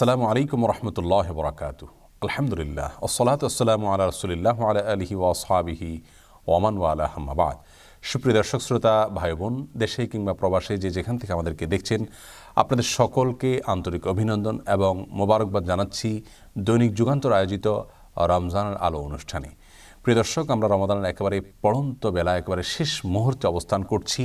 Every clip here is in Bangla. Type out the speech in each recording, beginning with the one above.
আসসালামু আলাইকুম রহমতুল্লাহ বরাকাতু আলহামদুলিল্লাহ ওসলাত আসসালামু আল্লাহ রসুলিল্লাহ আলা আলহি সাবিহি ওমান ওয়ালাহ আহমাবাদ সুপ্রিয় দর্শক শ্রোতা ভাই বোন দেশে কিংবা প্রবাসে যে যেখান থেকে আমাদেরকে দেখছেন আপনাদের সকলকে আন্তরিক অভিনন্দন এবং মোবারকবাদ জানাচ্ছি দৈনিক যুগান্তর আয়োজিত রমজানের আলো অনুষ্ঠানে প্রিয় দর্শক আমরা রমাদানের একেবারে পড়ন্ত বেলা একেবারে শেষ মুহূর্তে অবস্থান করছি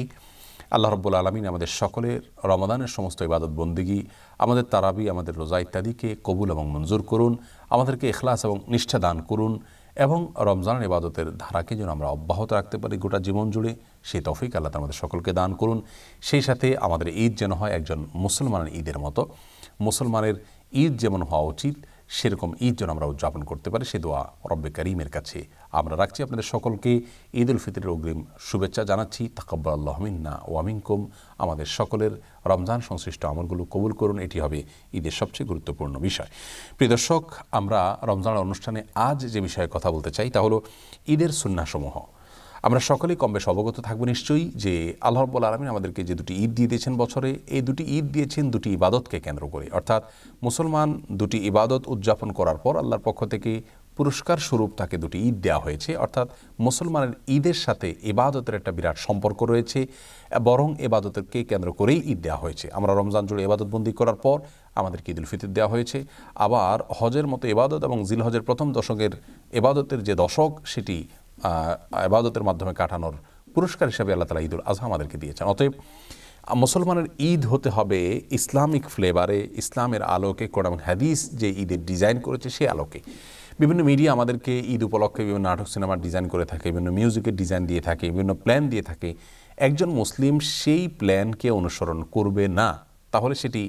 আল্লাহ রব্বুল আলমিন আমাদের সকলের রমাদানের সমস্ত ইবাদত বন্দিগি আমাদের তারাবি আমাদের রোজা ইত্যাদিকে কবুল এবং মঞ্জুর করুন আমাদেরকে এখলাস এবং নিষ্ঠা দান করুন এবং রমজান ইবাদতের ধারাকে যেন আমরা অব্যাহত রাখতে পারি গোটা জীবন জুড়ে সেই তফিক আল্লাহ আমাদের সকলকে দান করুন সেই সাথে আমাদের ঈদ যেন হয় একজন মুসলমানের ঈদের মতো মুসলমানের ঈদ যেমন হওয়া উচিত সেরকম ঈদ যেন আমরা উদযাপন করতে পারি সে দোয়া রব্বে করিমের কাছে আমরা রাখছি আপনাদের সকলকে ঈদ উল ফিতরের অগ্রিম শুভেচ্ছা জানাচ্ছি তাকব্বর আল্লাহমিন্না ওয়ামিনকুম আমাদের সকলের রমজান সংশ্লিষ্ট আমলগুলো কবুল করুন এটি হবে ঈদের সবচেয়ে গুরুত্বপূর্ণ বিষয় প্রিয় দর্শক আমরা রমজান অনুষ্ঠানে আজ যে বিষয়ে কথা বলতে চাই তা হলো ঈদের সন্ন্যাসমূহ আমরা সকলেই কম বেশ অবগত থাকবো নিশ্চয়ই যে আল্লাহ রব্বুল আলমিন আমাদেরকে যে দুটি ঈদ দিয়ে দিয়েছেন বছরে এই দুটি ঈদ দিয়েছেন দুটি ইবাদতকে কেন্দ্র করে অর্থাৎ মুসলমান দুটি ইবাদত উদযাপন করার পর আল্লাহর পক্ষ থেকে পুরস্কার স্বরূপ তাকে দুটি ঈদ দেওয়া হয়েছে অর্থাৎ মুসলমানের ঈদের সাথে এবাদতের একটা বিরাট সম্পর্ক রয়েছে বরং এবাদতকে কেন্দ্র করেই ঈদ দেওয়া হয়েছে আমরা রমজান জুড়ে এবাদতবন্দি করার পর আমাদেরকে ঈদুল ফিতর দেওয়া হয়েছে আবার হজের মতো এবাদত এবং জিল হজের প্রথম দশকের এবাদতের যে দশক সেটি আবাদতের মাধ্যমে কাটানোর পুরস্কার হিসাবে আল্লাহ তালা ঈদুল আজহা আমাদেরকে দিয়েছেন অতএব মুসলমানের ঈদ হতে হবে ইসলামিক ফ্লেভারে ইসলামের আলোকে কোরআন হাদিস যে ঈদের ডিজাইন করেছে সে আলোকে বিভিন্ন মিডিয়া আমাদেরকে ঈদ উপলক্ষে বিভিন্ন নাটক সিনেমার ডিজাইন করে থাকে বিভিন্ন মিউজিকের ডিজাইন দিয়ে থাকে বিভিন্ন প্ল্যান দিয়ে থাকে একজন মুসলিম সেই প্ল্যানকে অনুসরণ করবে না তাহলে সেটি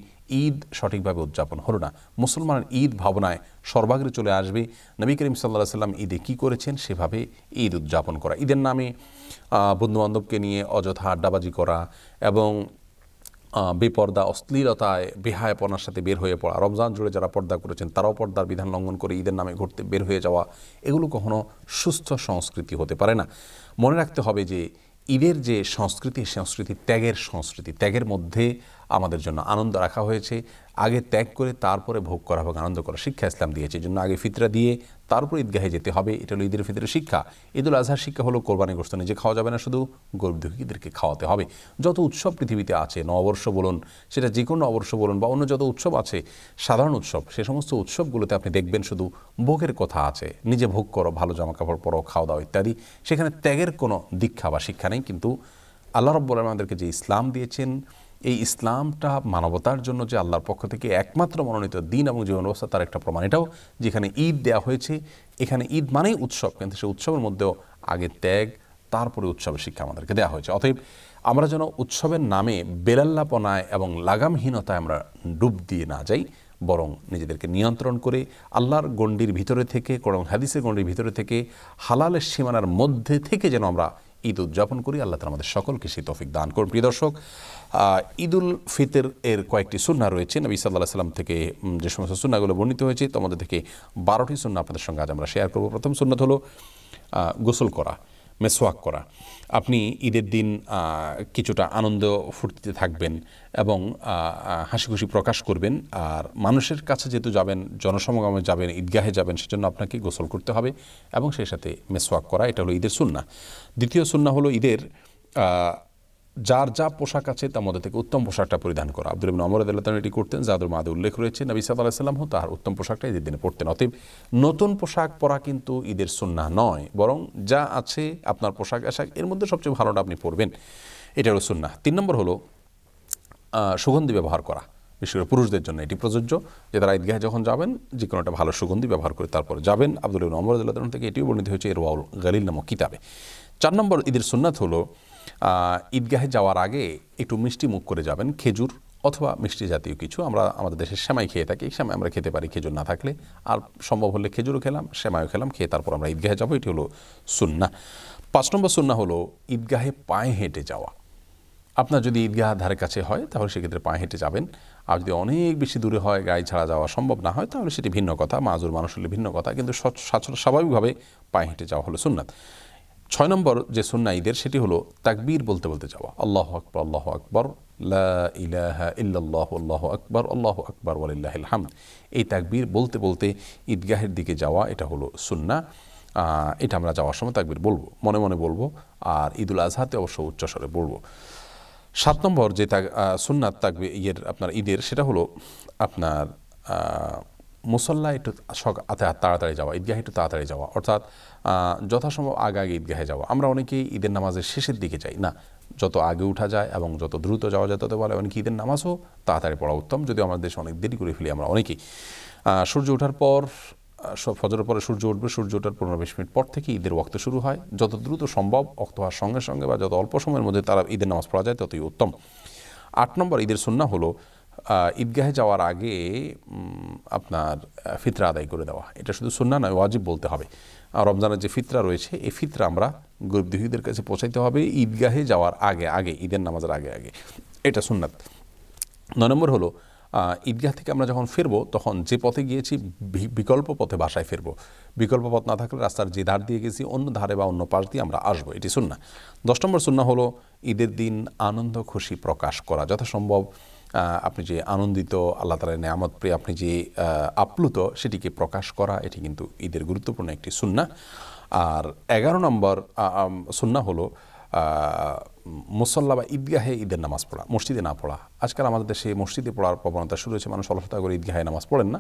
ঈদ সঠিকভাবে উদযাপন হলো না মুসলমানের ঈদ ভাবনায় সর্বাগ্রে চলে আসবে নবী করিম সাল্লাহ সাল্লাম ঈদে কী করেছেন সেভাবে ঈদ উদযাপন করা ঈদের নামে বন্ধুবান্ধবকে নিয়ে অযথা আড্ডাবাজি করা এবং বেপর্দা অশ্লীলতায় বেহায়াপনার সাথে বের হয়ে পড়া রমজান জুড়ে যারা পর্দা করেছেন তারাও পর্দার বিধান লঙ্ঘন করে ঈদের নামে ঘুরতে বের হয়ে যাওয়া এগুলো কখনো সুস্থ সংস্কৃতি হতে পারে না মনে রাখতে হবে যে ঈদের যে সংস্কৃতি সংস্কৃতি ত্যাগের সংস্কৃতি ত্যাগের মধ্যে আমাদের জন্য আনন্দ রাখা হয়েছে আগে ত্যাগ করে তারপরে ভোগ করা হোক আনন্দ করা শিক্ষা ইসলাম দিয়েছে জন্য আগে ফিতরা দিয়ে তারপর ঈদগাহে যেতে হবে এটা হলো ঈদের ফিতরের শিক্ষা ঈদুল আজহার শিক্ষা হলো কোরবানি গোস্ত নিজে খাওয়া যাবে না শুধু গরিব দুঃখীদেরকে খাওয়াতে হবে যত উৎসব পৃথিবীতে আছে নববর্ষ বলুন সেটা যে কোনো নববর্ষ বলুন বা অন্য যত উৎসব আছে সাধারণ উৎসব সে সমস্ত উৎসবগুলোতে আপনি দেখবেন শুধু ভোগের কথা আছে নিজে ভোগ করো ভালো জামাকাপড় পরো খাওয়া দাওয়া ইত্যাদি সেখানে ত্যাগের কোনো দীক্ষা বা শিক্ষা নেই কিন্তু আল্লাহ রব্বুল আমাদেরকে যে ইসলাম দিয়েছেন এই ইসলামটা মানবতার জন্য যে আল্লাহর পক্ষ থেকে একমাত্র মনোনীত দিন এবং জীবন ব্যবস্থা তার একটা প্রমাণ এটাও যেখানে ঈদ দেওয়া হয়েছে এখানে ঈদ মানেই উৎসব কিন্তু সেই উৎসবের মধ্যেও আগে ত্যাগ তারপরে উৎসবের শিক্ষা আমাদেরকে দেওয়া হয়েছে অতএব আমরা যেন উৎসবের নামে বেলাল্লাপনায় এবং লাগামহীনতায় আমরা ডুব দিয়ে না যাই বরং নিজেদেরকে নিয়ন্ত্রণ করে আল্লাহর গণ্ডির ভিতরে থেকে কোরআন হাদিসের গণ্ডির ভিতরে থেকে হালালের সীমানার মধ্যে থেকে যেন আমরা ঈদ উদযাপন করি আল্লাহ তালা আমাদের সকলকে সেই তফিক দান করুন প্রিয় দর্শক ঈদুল ফিতর এর কয়েকটি সুন্না রয়েছে নবী সাল্লাহ সাল্লাম থেকে যে সমস্ত সুন্নাগুলো বর্ণিত হয়েছে তোমাদের থেকে বারোটি সুন্না আপনাদের সঙ্গে আজ আমরা শেয়ার করব প্রথম সুন্নাত হলো গোসল করা মেসোয়াক করা আপনি ঈদের দিন কিছুটা আনন্দ ফুর্তিতে থাকবেন এবং হাসি খুশি প্রকাশ করবেন আর মানুষের কাছে যেহেতু যাবেন জনসমাগমে যাবেন ঈদগাহে যাবেন সেজন্য আপনাকে গোসল করতে হবে এবং সেই সাথে মেসোয়াক করা এটা হলো ঈদের সুন্না দ্বিতীয় সুন্না হলো ঈদের যার যা পোশাক আছে তার মধ্যে থেকে উত্তম পোশাকটা পরিধান করা আব্দুল ইবিন অমর আদালতান এটি করতেন যাদের মাদে উল্লেখ রয়েছে নবী সাদা সাল্লাম তার উত্তম পোশাকটা ঈদের দিনে পরতেন অতএব নতুন পোশাক পরা কিন্তু ঈদের সুন্না নয় বরং যা আছে আপনার পোশাক আশাক এর মধ্যে সবচেয়ে ভালোটা আপনি পরবেন এটা হলো সুন্না তিন নম্বর হলো সুগন্ধি ব্যবহার করা বিশেষ করে পুরুষদের জন্য এটি প্রযোজ্য যে তারা ঈদগাহে যখন যাবেন যে কোনো একটা ভালো সুগন্ধি ব্যবহার করে তারপরে যাবেন আব্দুল অমর আদালতান থেকে এটিও বর্ণিত হয়েছে ওয়াউল গালিল নামক কিতাবে চার নম্বর ঈদের সুন্নাত হলো ঈদগাহে যাওয়ার আগে একটু মিষ্টি মুখ করে যাবেন খেজুর অথবা মিষ্টি জাতীয় কিছু আমরা আমাদের দেশের সেমাই খেয়ে থাকি সেমাই আমরা খেতে পারি খেজুর না থাকলে আর সম্ভব হলে খেজুরও খেলাম সেমাইও খেলাম খেয়ে তারপর আমরা ঈদগাহে যাবো এটি হলো সুন্না পাঁচ নম্বর সুন্না হলো ঈদগাহে পায়ে হেঁটে যাওয়া আপনার যদি ঈদগাহ ধারে কাছে হয় তাহলে সেক্ষেত্রে পায়ে হেঁটে যাবেন আর যদি অনেক বেশি দূরে হয় গায়ে ছাড়া যাওয়া সম্ভব না হয় তাহলে সেটি ভিন্ন কথা মাজুর মানুষ হলে ভিন্ন কথা কিন্তু স্বাভাবিকভাবে পায়ে হেঁটে যাওয়া হলো সুন্নাথ ছয় নম্বর যে সুন্না ঈদের সেটি হলো তাকবীর বলতে বলতে যাওয়া আল্লাহ আকবর আল্লাহ আকবর ইলাহা ইল্লাল্লাহ আল্লাহ আকবর আল্লাহ আকবর ওয়ালিল্লাহিল হাম এই তাকবীর বলতে বলতে ঈদগাহের দিকে যাওয়া এটা হলো সুন্না এটা আমরা যাওয়ার সময় তাকবীর বলবো মনে মনে বলবো আর ঈদুল আজহাতে অবশ্য উচ্চস্বরে বলবো সাত নম্বর যে তাক সুন্নাত তাকবীর ইয়ের আপনার ঈদের সেটা হলো আপনার মুসল্লা একটু তাড়াতাড়ি যাওয়া ঈদগাহে একটু তাড়াতাড়ি যাওয়া অর্থাৎ যথাসম্ভব আগে আগে ঈদগাহে যাওয়া আমরা অনেকেই ঈদের নামাজের শেষের দিকে যাই না যত আগে উঠা যায় এবং যত দ্রুত যাওয়া যায় তত বলে অনেকে ঈদের নামাজও তাড়াতাড়ি পড়া উত্তম যদিও আমাদের দেশে অনেক দেরি করে ফেলি আমরা অনেকেই সূর্য ওঠার পর ফজরের পরে সূর্য উঠবে সূর্য ওঠার পনেরো বিশ মিনিট পর থেকে ঈদের ওক্ত শুরু হয় যত দ্রুত সম্ভব অক্ত হওয়ার সঙ্গে সঙ্গে বা যত অল্প সময়ের মধ্যে তারা ঈদের নামাজ পড়া যায় ততই উত্তম আট নম্বর ঈদের সন্না হলো ঈদগাহে যাওয়ার আগে আপনার ফিতরা আদায় করে দেওয়া এটা শুধু শুননা নয় ওয়াজিব বলতে হবে রমজানের যে ফিতরা রয়েছে এই ফিতরা আমরা গরিব দুহীদের কাছে পৌঁছাইতে হবে ঈদগাহে যাওয়ার আগে আগে ঈদের নামাজের আগে আগে এটা সুন্নাত ন নম্বর হলো ঈদগাহ থেকে আমরা যখন ফিরবো তখন যে পথে গিয়েছি বিকল্প পথে বাসায় ফিরবো বিকল্প পথ না থাকলে রাস্তার যে ধার দিয়ে গেছি অন্য ধারে বা অন্য পাশ দিয়ে আমরা আসবো এটি শুননা দশ নম্বর সুন্না হলো ঈদের দিন আনন্দ খুশি প্রকাশ করা যথাসম্ভব আপনি যে আনন্দিত আল্লাহ তালা নেয়ামত প্রিয় আপনি যে আপ্লুত সেটিকে প্রকাশ করা এটি কিন্তু ঈদের গুরুত্বপূর্ণ একটি সুন্না আর এগারো নম্বর সুন্না হলো মুসল্লা বা ঈদগাহে ঈদের নামাজ পড়া মসজিদে না পড়া আজকাল আমাদের দেশে মসজিদে পড়ার প্রবণতা শুরু হয়েছে মানুষ অলসতা করে ঈদগাহে নামাজ পড়েন না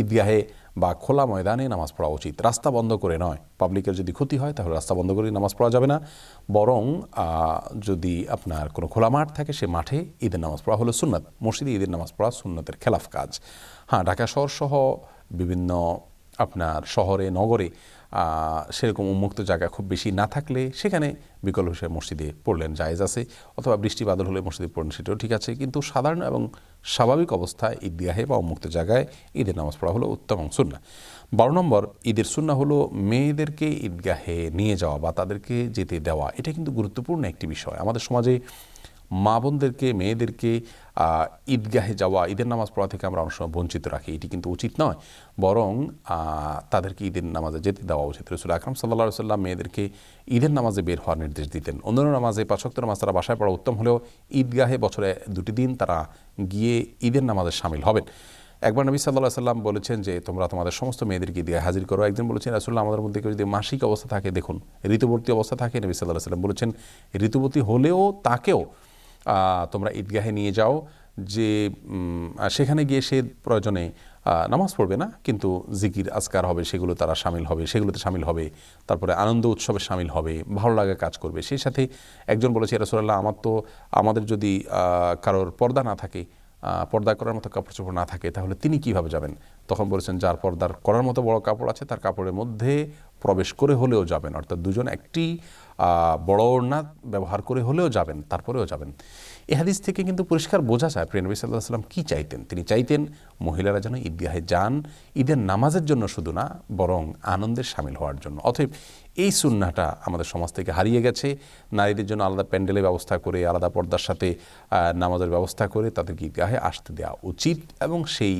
ঈদগাহে বা খোলা ময়দানে নামাজ পড়া উচিত রাস্তা বন্ধ করে নয় পাবলিকের যদি ক্ষতি হয় তাহলে রাস্তা বন্ধ করে নামাজ পড়া যাবে না বরং যদি আপনার কোনো খোলা মাঠ থাকে সে মাঠে ঈদের নামাজ পড়া হলো সুন্নত মসজিদে ঈদের নামাজ পড়া সুন্নতের খেলাফ কাজ হ্যাঁ ঢাকা শহর সহ বিভিন্ন আপনার শহরে নগরে সেরকম উন্মুক্ত জায়গা খুব বেশি না থাকলে সেখানে বিকল্প হিসেবে মসজিদে পড়লেন জায়েজ আছে অথবা বৃষ্টি বাদল হলে মসজিদে পড়লেন সেটাও ঠিক আছে কিন্তু সাধারণ এবং স্বাভাবিক অবস্থায় ঈদগাহে বা উন্মুক্ত জায়গায় ঈদের নামাজ পড়া হলো উত্তম সুন্না বারো নম্বর ঈদের সুন্না হলো মেয়েদেরকে ঈদগাহে নিয়ে যাওয়া বা তাদেরকে যেতে দেওয়া এটা কিন্তু গুরুত্বপূর্ণ একটি বিষয় আমাদের সমাজে মা বোনদেরকে মেয়েদেরকে ঈদগাহে যাওয়া ঈদের নামাজ পড়া থেকে আমরা অনেক সময় বঞ্চিত রাখি এটি কিন্তু উচিত নয় বরং তাদেরকে ঈদের নামাজে যেতে দেওয়া উচিত রসুল আকরম সাল্লা সাল্লাম মেয়েদেরকে ঈদের নামাজে বের হওয়ার নির্দেশ দিতেন অন্যান্য নামাজে পাঁচক্ত নামাজ তারা বাসায় পড়া উত্তম হলেও ঈদগাহে বছরে দুটি দিন তারা গিয়ে ঈদের নামাজে সামিল হবেন একবার নবী সাল্লাহ সাল্লাম বলেছেন যে তোমরা তোমাদের সমস্ত মেয়েদেরকে দিয়ে হাজির করো একদিন বলেছেন আসলে আমাদের মধ্যে যদি মাসিক অবস্থা থাকে দেখুন ঋতুবর্তী অবস্থা থাকে নবী সাল্লাহ সাল্লাম বলেছেন ঋতুবতী হলেও তাকেও তোমরা ঈদগাহে নিয়ে যাও যে সেখানে গিয়ে সে প্রয়োজনে নামাজ পড়বে না কিন্তু জিকির আজকার হবে সেগুলো তারা সামিল হবে সেগুলোতে সামিল হবে তারপরে আনন্দ উৎসবে সামিল হবে ভালো লাগা কাজ করবে সেই সাথে একজন বলেছে সরাল্লাহ আমার তো আমাদের যদি কারোর পর্দা না থাকে পর্দা করার মতো কাপড় চোপড় না থাকে তাহলে তিনি কিভাবে যাবেন তখন বলেছেন যার পর্দার করার মতো বড় কাপড় আছে তার কাপড়ের মধ্যে প্রবেশ করে হলেও যাবেন অর্থাৎ দুজন একটি বড় ওড়না ব্যবহার করে হলেও যাবেন তারপরেও যাবেন এ হাদিস থেকে কিন্তু পরিষ্কার বোঝা যায় প্রিয়নবী সাল্লাহ সাল্লাম কী চাইতেন তিনি চাইতেন মহিলারা যেন ঈদগাহে যান ঈদের নামাজের জন্য শুধু না বরং আনন্দের সামিল হওয়ার জন্য অতএব এই সুন্নাটা আমাদের সমাজ থেকে হারিয়ে গেছে নারীদের জন্য আলাদা প্যান্ডেলের ব্যবস্থা করে আলাদা পর্দার সাথে নামাজের ব্যবস্থা করে তাদের গীতগাহে আসতে দেওয়া উচিত এবং সেই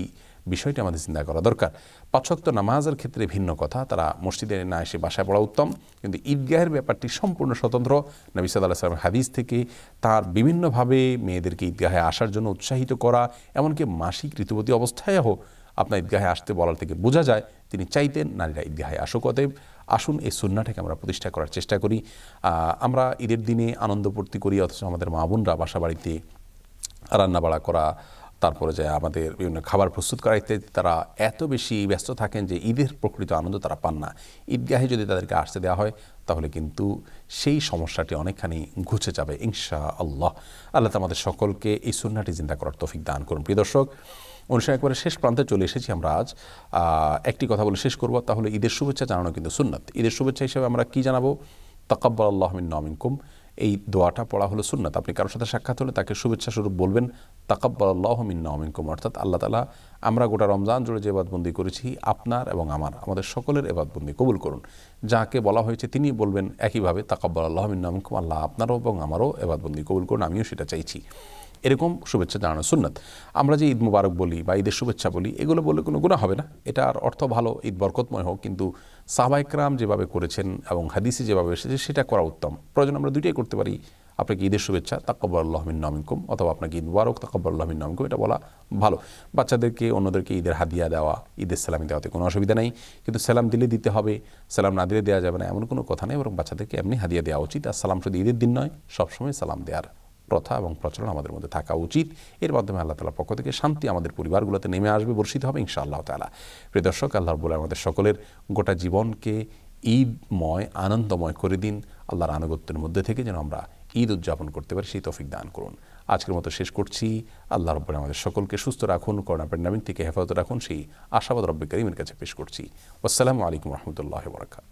বিষয়টি আমাদের চিন্তা করা দরকার পাঁচক্ত নামাজের ক্ষেত্রে ভিন্ন কথা তারা মসজিদে না এসে বাসায় পড়া উত্তম কিন্তু ঈদগাহের ব্যাপারটি সম্পূর্ণ স্বতন্ত্র নবী সাল্লাহ সালামের হাদিস থেকে তার বিভিন্নভাবে মেয়েদেরকে ঈদগাহে আসার জন্য উৎসাহিত করা এমনকি মাসিক ঋতুবতী অবস্থায় হোক আপনার ঈদগাহে আসতে বলার থেকে বোঝা যায় তিনি চাইতেন নারীরা ঈদগাহে আসুক অতএব আসুন এই সুন্নাটাকে আমরা প্রতিষ্ঠা করার চেষ্টা করি আমরা ঈদের দিনে আনন্দ ফুর্তি করি অথচ আমাদের মা বোনরা বাসা বাড়িতে রান্নাবাড়া করা তারপরে যে আমাদের বিভিন্ন খাবার প্রস্তুত করা ইত্যাদি তারা এত বেশি ব্যস্ত থাকেন যে ঈদের প্রকৃত আনন্দ তারা পান না ঈদগাহে যদি তাদেরকে আসতে দেওয়া হয় তাহলে কিন্তু সেই সমস্যাটি অনেকখানি ঘুচে যাবে ইনশা আল্লাহ আল্লাহ আমাদের সকলকে এই সুন্নাটি চিন্তা করার তৌফিক দান করুন প্রিয় দর্শক অনুষ্ঠান একবারে শেষ প্রান্তে চলে এসেছি আমরা আজ একটি কথা বলে শেষ করবো তাহলে ঈদের শুভেচ্ছা জানানো কিন্তু সুন্নাত ঈদের শুভেচ্ছা হিসেবে আমরা কি জানাবো তকাব্বাল আল্লাহমিন নমিনকুম এই দোয়াটা পড়া হলো সুন্নাত আপনি কারোর সাথে সাক্ষাৎ হলে তাকে শুভেচ্ছা স্বরূপ বলবেন তাকাব্বাল আল্লাহমিন নমিনকুম অর্থাৎ আল্লাহ তালা আমরা গোটা রমজান জুড়ে যে এবাদবন্দি করেছি আপনার এবং আমার আমাদের সকলের এবাদবন্দি কবুল করুন যাকে বলা হয়েছে তিনি বলবেন একইভাবে তাকাব্বাল আল্লাহমিন নমিনকুম আল্লাহ আপনারও এবং আমারও এবাদবন্দি কবুল করুন আমিও সেটা চাইছি এরকম শুভেচ্ছা জানানো সুন্নত আমরা যে ঈদ মুবারক বলি বা ঈদের শুভেচ্ছা বলি এগুলো বলে কোনো গুণা হবে না এটার অর্থ ভালো ঈদ বরকতময় হোক কিন্তু সাহবাইকরাম যেভাবে করেছেন এবং হাদিসে যেভাবে এসেছে সেটা করা উত্তম প্রয়োজন আমরা দুইটাই করতে পারি আপনাকে ঈদের শুভেচ্ছা আল্লাহমিন নমিনকুম অথবা আপনাকে ঈদ মুবারক আল্লাহমিন নমিনকুম এটা বলা ভালো বাচ্চাদেরকে অন্যদেরকে ঈদের হাদিয়া দেওয়া ঈদের সালামি দেওয়াতে কোনো অসুবিধা নেই কিন্তু সালাম দিলে দিতে হবে সালাম না দিলে দেওয়া যাবে না এমন কোনো কথা নেই বরং বাচ্চাদেরকে এমনি হাদিয়া দেওয়া উচিত আর সালাম শুধু ঈদের দিন নয় সবসময় সালাম দেওয়ার প্রথা এবং প্রচলন আমাদের মধ্যে থাকা উচিত এর মাধ্যমে আল্লাহ তালার পক্ষ থেকে শান্তি আমাদের পরিবারগুলোতে নেমে আসবে বর্ষিত হবে ইনশা আল্লাহ তালা প্রিয় দর্শক আল্লাহর বলে আমাদের সকলের গোটা জীবনকে ঈদময় আনন্দময় করে দিন আল্লাহর আনুগত্যের মধ্যে থেকে যেন আমরা ঈদ উদযাপন করতে পারি সেই তফিক দান করুন আজকের মতো শেষ করছি আল্লাহ রব্বর আমাদের সকলকে সুস্থ রাখুন করোনা প্যান্ডামিক থেকে হেফাজত রাখুন সেই আশাবাদ রব্বিকারিমের কাছে পেশ করছি আসসালামু আলাইকুম রহমতুল্লাহ বরাকাত